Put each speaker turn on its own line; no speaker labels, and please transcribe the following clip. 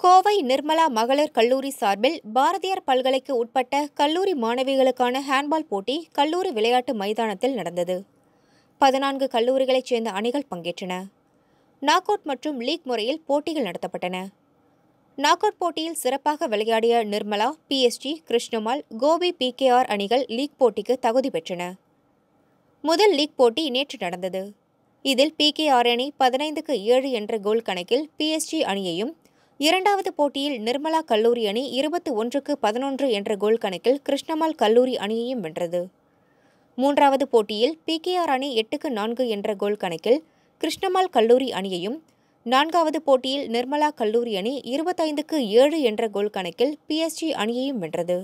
கோவை நிர்மலா மகளிர் கல்லூரி சார்பில் பாரதியார் பல்கலைக்கு உட்பட்ட கல்லூரி மாணவிகளுக்கான ஹேண்ட்பால் போட்டி கல்லூரி விளையாட்டு மைதானத்தில் நடந்தது பதினான்கு கல்லூரிகளைச் சேர்ந்த அணிகள் பங்கேற்றன நாக் அவுட் மற்றும் லீக் முறையில் போட்டிகள் நடத்தப்பட்டன நாக் அவுட் போட்டியில் சிறப்பாக விளையாடிய நிர்மலா பிஎஸ்டி கிருஷ்ணமால் கோபி பிகேஆர் அணிகள் லீக் போட்டிக்கு தகுதி பெற்றன முதல் லீக் போட்டி நேற்று நடந்தது இதில் பிகேஆர் அணி பதினைந்துக்கு ஏழு என்ற கோல் கணக்கில் பிஎஸ்டி அணியையும் இரண்டாவது போட்டியில் நிர்மலா கல்லூரி அணி இருபத்தி ஒன்றுக்கு பதினொன்று என்ற கோல் கணக்கில் கிருஷ்ணமால் கல்லூரி அணியையும் வென்றது மூன்றாவது போட்டியில் பிகேஆர் அணி எட்டுக்கு நான்கு என்ற கோல் கணக்கில் கிருஷ்ணமால் கல்லூரி அணியையும் நான்காவது போட்டியில் நிர்மலா கல்லூரி அணி இருபத்தைந்துக்கு ஏழு என்ற கோல் கணக்கில் பிஎஸ்ஜி அணியையும் வென்றது